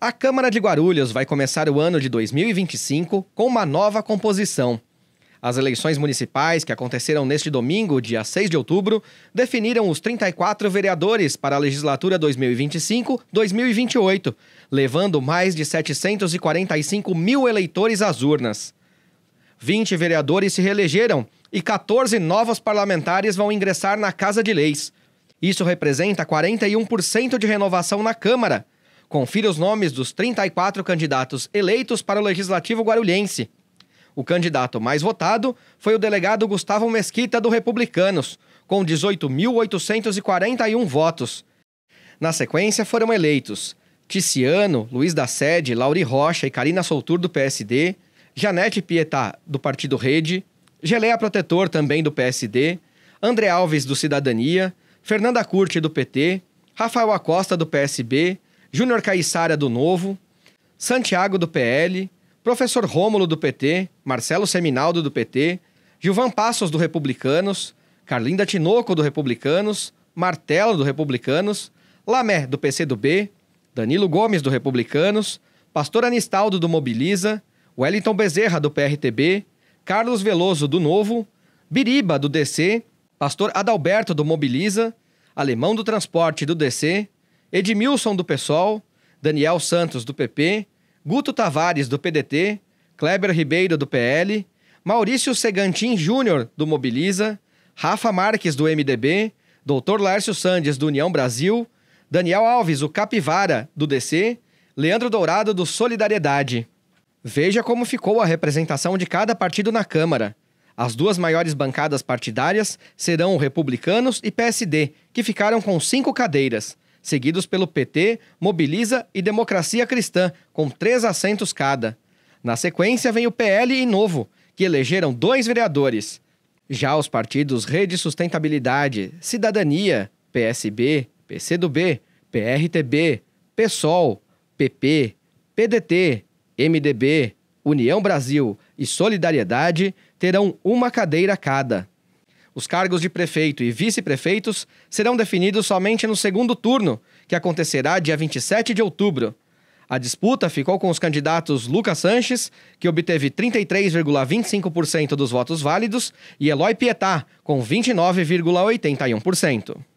A Câmara de Guarulhos vai começar o ano de 2025 com uma nova composição. As eleições municipais, que aconteceram neste domingo, dia 6 de outubro, definiram os 34 vereadores para a legislatura 2025-2028, levando mais de 745 mil eleitores às urnas. 20 vereadores se reelegeram e 14 novos parlamentares vão ingressar na Casa de Leis. Isso representa 41% de renovação na Câmara Confira os nomes dos 34 candidatos eleitos para o Legislativo Guarulhense. O candidato mais votado foi o delegado Gustavo Mesquita, do Republicanos, com 18.841 votos. Na sequência foram eleitos Ticiano, Luiz da Sede, Lauri Rocha e Karina Soltur do PSD, Janete Pietá, do Partido Rede, Geleia Protetor, também do PSD, André Alves, do Cidadania, Fernanda Curti, do PT, Rafael Acosta, do PSB, Júnior Caissara do Novo, Santiago do PL, Professor Rômulo do PT, Marcelo Seminaldo do PT, Gilvan Passos do Republicanos, Carlinda Tinoco do Republicanos, Martelo do Republicanos, Lamé do PCdoB, Danilo Gomes do Republicanos, Pastor Anistaldo do Mobiliza, Wellington Bezerra do PRTB, Carlos Veloso do Novo, Biriba do DC, Pastor Adalberto do Mobiliza, Alemão do Transporte do DC, Edmilson do PSOL, Daniel Santos do PP, Guto Tavares do PDT, Kleber Ribeiro do PL, Maurício Segantin Júnior do Mobiliza, Rafa Marques do MDB, Dr. Lércio Sandes do União Brasil, Daniel Alves, o Capivara do DC, Leandro Dourado do Solidariedade. Veja como ficou a representação de cada partido na Câmara. As duas maiores bancadas partidárias serão Republicanos e PSD, que ficaram com cinco cadeiras seguidos pelo PT, Mobiliza e Democracia Cristã, com três assentos cada. Na sequência vem o PL e Novo, que elegeram dois vereadores. Já os partidos Rede Sustentabilidade, Cidadania, PSB, PCdoB, PRTB, PSOL, PP, PDT, MDB, União Brasil e Solidariedade terão uma cadeira cada. Os cargos de prefeito e vice-prefeitos serão definidos somente no segundo turno, que acontecerá dia 27 de outubro. A disputa ficou com os candidatos Lucas Sanches, que obteve 33,25% dos votos válidos, e Eloy Pietá, com 29,81%.